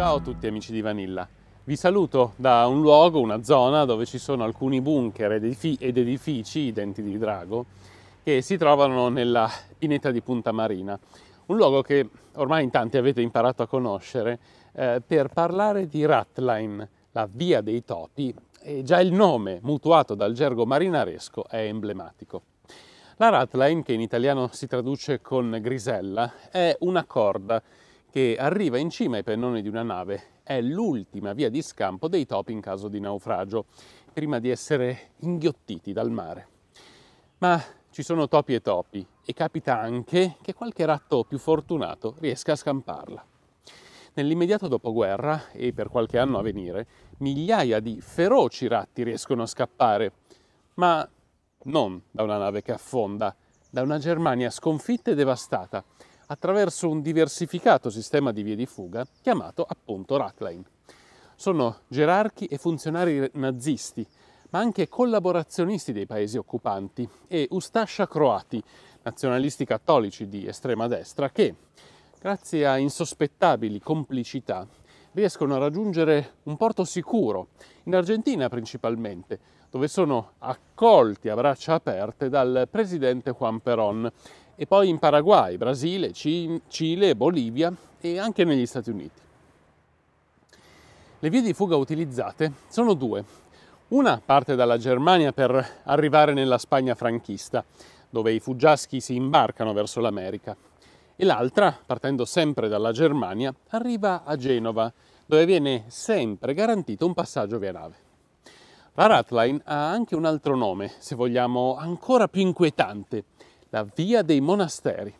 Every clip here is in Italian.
Ciao a tutti amici di Vanilla. Vi saluto da un luogo, una zona dove ci sono alcuni bunker ed edifici, i denti di drago, che si trovano nella pineta di Punta Marina. Un luogo che ormai in tanti avete imparato a conoscere eh, per parlare di Ratline, la via dei topi, e già il nome mutuato dal gergo marinaresco è emblematico. La Ratline, che in italiano si traduce con grisella, è una corda che arriva in cima ai pennoni di una nave è l'ultima via di scampo dei topi in caso di naufragio, prima di essere inghiottiti dal mare. Ma ci sono topi e topi e capita anche che qualche ratto più fortunato riesca a scamparla. Nell'immediato dopoguerra e per qualche anno a venire, migliaia di feroci ratti riescono a scappare, ma non da una nave che affonda, da una Germania sconfitta e devastata, attraverso un diversificato sistema di vie di fuga chiamato appunto Rackline. Sono gerarchi e funzionari nazisti, ma anche collaborazionisti dei paesi occupanti e ustascia croati, nazionalisti cattolici di estrema destra, che, grazie a insospettabili complicità, riescono a raggiungere un porto sicuro, in Argentina principalmente, dove sono accolti a braccia aperte dal presidente Juan Perón, e poi in Paraguay, Brasile, Cile, Bolivia e anche negli Stati Uniti. Le vie di fuga utilizzate sono due. Una parte dalla Germania per arrivare nella Spagna franchista, dove i fuggiaschi si imbarcano verso l'America, e l'altra, partendo sempre dalla Germania, arriva a Genova, dove viene sempre garantito un passaggio via nave. La Ratline ha anche un altro nome, se vogliamo, ancora più inquietante, la via dei monasteri.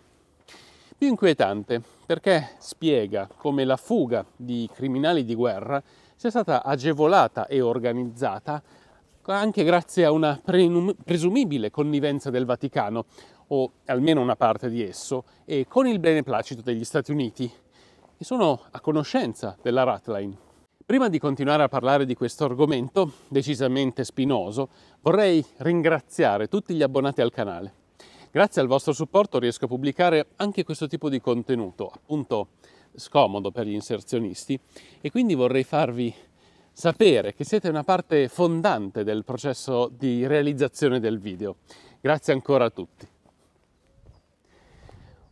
Più inquietante perché spiega come la fuga di criminali di guerra sia stata agevolata e organizzata anche grazie a una presumibile connivenza del Vaticano, o almeno una parte di esso, e con il beneplacito degli Stati Uniti. E sono a conoscenza della Ratline. Prima di continuare a parlare di questo argomento, decisamente spinoso, vorrei ringraziare tutti gli abbonati al canale. Grazie al vostro supporto riesco a pubblicare anche questo tipo di contenuto, appunto scomodo per gli inserzionisti, e quindi vorrei farvi sapere che siete una parte fondante del processo di realizzazione del video. Grazie ancora a tutti.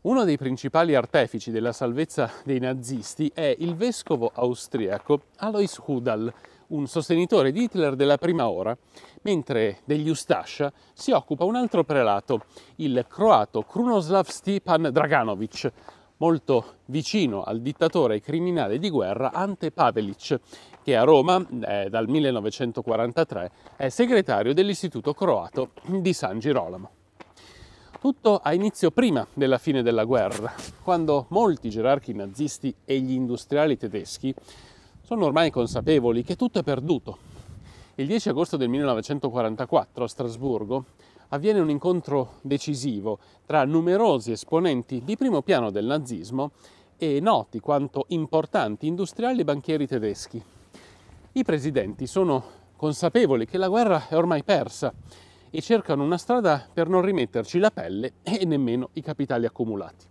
Uno dei principali artefici della salvezza dei nazisti è il vescovo austriaco Alois Hudal, un sostenitore di Hitler della prima ora, mentre degli Ustascia si occupa un altro prelato, il croato Krunoslav Stepan Draganovic, molto vicino al dittatore e criminale di guerra Ante Pavelic, che a Roma eh, dal 1943 è segretario dell'Istituto Croato di San Girolamo. Tutto ha inizio prima della fine della guerra, quando molti gerarchi nazisti e gli industriali tedeschi sono ormai consapevoli che tutto è perduto. Il 10 agosto del 1944 a Strasburgo avviene un incontro decisivo tra numerosi esponenti di primo piano del nazismo e noti quanto importanti industriali e banchieri tedeschi. I presidenti sono consapevoli che la guerra è ormai persa e cercano una strada per non rimetterci la pelle e nemmeno i capitali accumulati.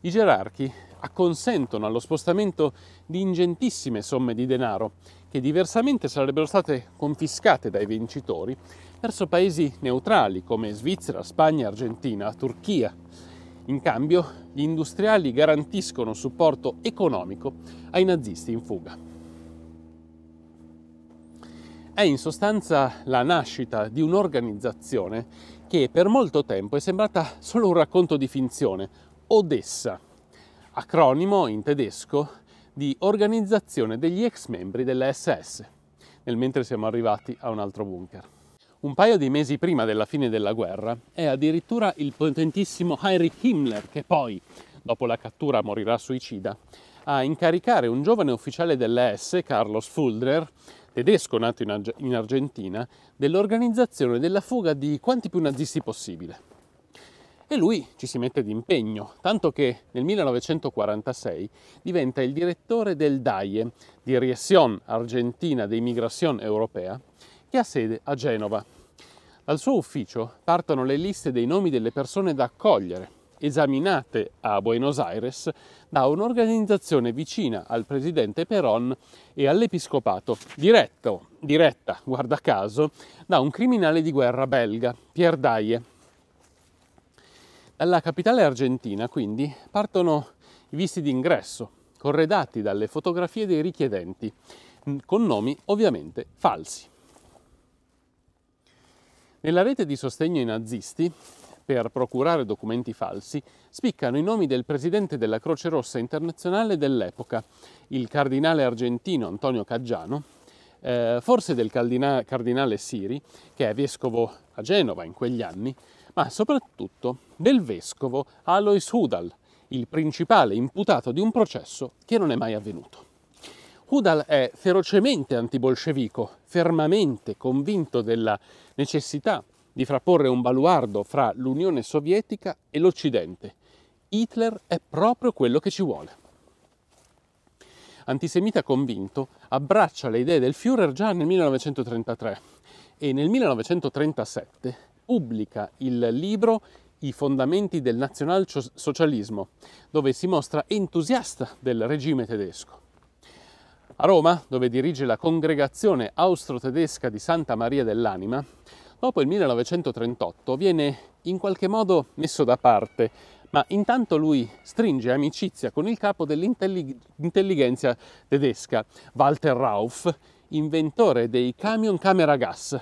I gerarchi acconsentono allo spostamento di ingentissime somme di denaro che diversamente sarebbero state confiscate dai vincitori verso paesi neutrali come Svizzera, Spagna, Argentina, Turchia. In cambio, gli industriali garantiscono supporto economico ai nazisti in fuga. È in sostanza la nascita di un'organizzazione che per molto tempo è sembrata solo un racconto di finzione, Odessa, acronimo in tedesco di organizzazione degli ex membri dell'SS, nel mentre siamo arrivati a un altro bunker. Un paio di mesi prima della fine della guerra è addirittura il potentissimo Heinrich Himmler, che poi, dopo la cattura, morirà suicida, a incaricare un giovane ufficiale dell'ES, Carlos Fuldrer, tedesco nato in, Argentina, dell'organizzazione della fuga di quanti più nazisti possibile e lui ci si mette d'impegno, tanto che nel 1946 diventa il direttore del DAIE, Direzione Argentina de Immigrazione Europea, che ha sede a Genova. Dal suo ufficio partono le liste dei nomi delle persone da accogliere, esaminate a Buenos Aires da un'organizzazione vicina al presidente Perón e all'episcopato, diretto, diretta, guarda caso, da un criminale di guerra belga, Pierre Daie, dalla capitale argentina quindi partono i visti d'ingresso, corredati dalle fotografie dei richiedenti, con nomi ovviamente falsi. Nella rete di sostegno ai nazisti, per procurare documenti falsi, spiccano i nomi del presidente della Croce Rossa internazionale dell'epoca, il cardinale argentino Antonio Caggiano, eh, forse del cardinale Siri, che è vescovo a Genova in quegli anni, ma soprattutto del vescovo Alois Hudal, il principale imputato di un processo che non è mai avvenuto. Hudal è ferocemente antibolscevico, fermamente convinto della necessità di frapporre un baluardo fra l'Unione Sovietica e l'Occidente. Hitler è proprio quello che ci vuole. Antisemita convinto, abbraccia le idee del Führer già nel 1933 e nel 1937 pubblica il libro I fondamenti del nazionalsocialismo, dove si mostra entusiasta del regime tedesco. A Roma, dove dirige la congregazione austro-tedesca di Santa Maria dell'Anima, dopo il 1938 viene in qualche modo messo da parte, ma intanto lui stringe amicizia con il capo dell'intelligenza tedesca, Walter Rauf, inventore dei camion camera gas,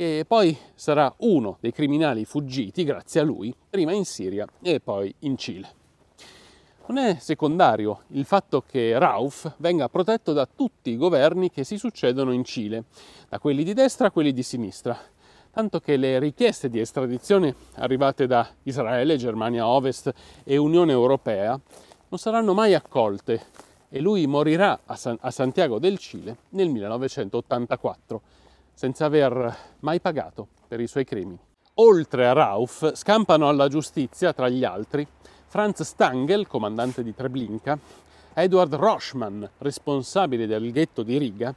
e poi sarà uno dei criminali fuggiti, grazie a lui, prima in Siria e poi in Cile. Non è secondario il fatto che Rauf venga protetto da tutti i governi che si succedono in Cile, da quelli di destra a quelli di sinistra, tanto che le richieste di estradizione arrivate da Israele, Germania Ovest e Unione Europea non saranno mai accolte e lui morirà a, San- a Santiago del Cile nel 1984 senza aver mai pagato per i suoi crimini. Oltre a Rauf, scampano alla giustizia, tra gli altri, Franz Stangel, comandante di Treblinka, Edward Roschmann, responsabile del ghetto di Riga,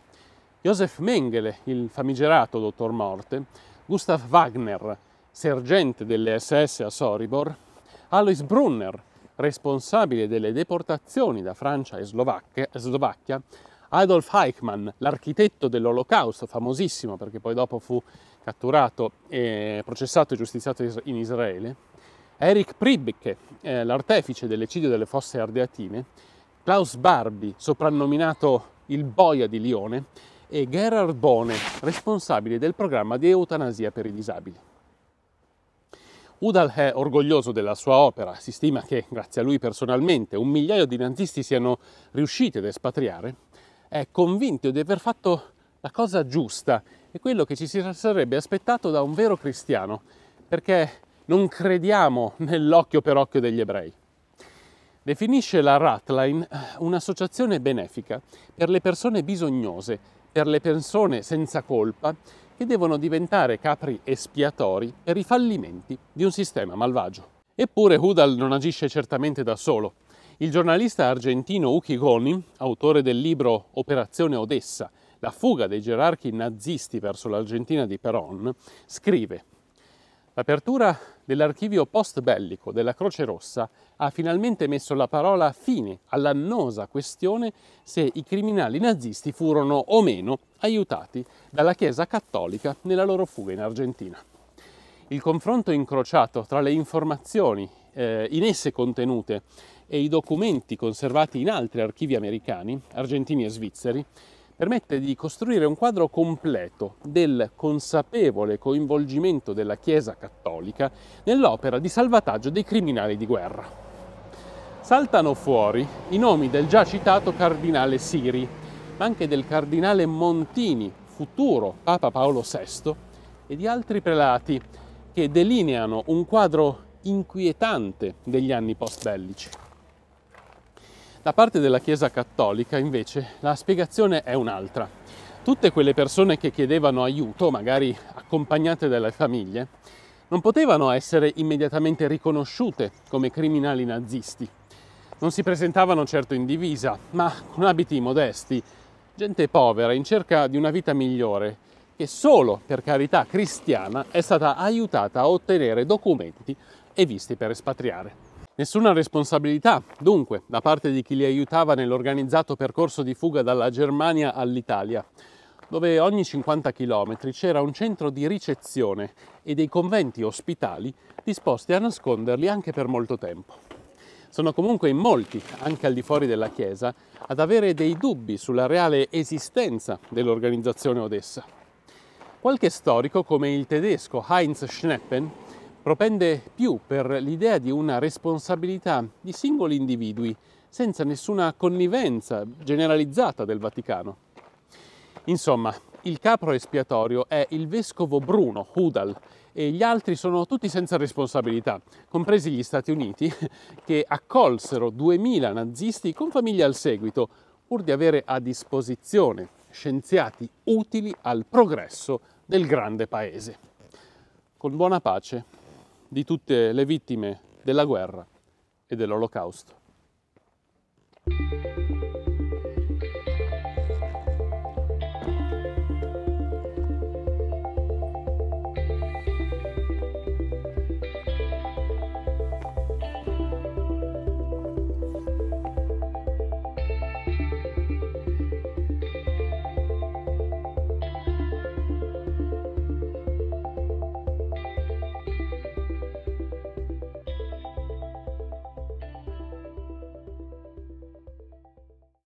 Josef Mengele, il famigerato dottor Morte, Gustav Wagner, sergente delle SS a Soribor, Alois Brunner, responsabile delle deportazioni da Francia e Slovacchia Adolf Eichmann, l'architetto dell'Olocausto, famosissimo perché poi dopo fu catturato, e processato e giustiziato in Israele, Eric Pribke, eh, l'artefice dell'ecidio delle fosse ardeatine, Klaus Barbie, soprannominato il boia di Lione, e Gerhard Bone, responsabile del programma di eutanasia per i disabili. Udall è orgoglioso della sua opera, si stima che, grazie a lui personalmente, un migliaio di nazisti siano riusciti ad espatriare, è convinto di aver fatto la cosa giusta e quello che ci si sarebbe aspettato da un vero cristiano, perché non crediamo nell'occhio per occhio degli ebrei. Definisce la Ratline eh, un'associazione benefica per le persone bisognose, per le persone senza colpa, che devono diventare capri espiatori per i fallimenti di un sistema malvagio. Eppure Hudal non agisce certamente da solo. Il giornalista argentino Uki Goni, autore del libro Operazione Odessa, la fuga dei gerarchi nazisti verso l'Argentina di Perón, scrive L'apertura dell'archivio post-bellico della Croce Rossa ha finalmente messo la parola fine all'annosa questione se i criminali nazisti furono o meno aiutati dalla Chiesa cattolica nella loro fuga in Argentina. Il confronto incrociato tra le informazioni eh, in esse contenute e i documenti conservati in altri archivi americani, argentini e svizzeri, permette di costruire un quadro completo del consapevole coinvolgimento della Chiesa cattolica nell'opera di salvataggio dei criminali di guerra. Saltano fuori i nomi del già citato cardinale Siri, ma anche del cardinale Montini, futuro Papa Paolo VI, e di altri prelati che delineano un quadro inquietante degli anni post-bellici. Da parte della Chiesa cattolica, invece, la spiegazione è un'altra. Tutte quelle persone che chiedevano aiuto, magari accompagnate dalle famiglie, non potevano essere immediatamente riconosciute come criminali nazisti. Non si presentavano certo in divisa, ma con abiti modesti, gente povera in cerca di una vita migliore, che solo per carità cristiana è stata aiutata a ottenere documenti e visti per espatriare. Nessuna responsabilità, dunque, da parte di chi li aiutava nell'organizzato percorso di fuga dalla Germania all'Italia, dove ogni 50 km c'era un centro di ricezione e dei conventi ospitali disposti a nasconderli anche per molto tempo. Sono comunque in molti, anche al di fuori della Chiesa, ad avere dei dubbi sulla reale esistenza dell'organizzazione Odessa. Qualche storico, come il tedesco Heinz Schneppen, propende più per l'idea di una responsabilità di singoli individui, senza nessuna connivenza generalizzata del Vaticano. Insomma, il capro espiatorio è il vescovo Bruno Hudal e gli altri sono tutti senza responsabilità, compresi gli Stati Uniti, che accolsero 2000 nazisti con famiglia al seguito, pur di avere a disposizione scienziati utili al progresso del grande paese. Con buona pace di tutte le vittime della guerra e dell'olocausto.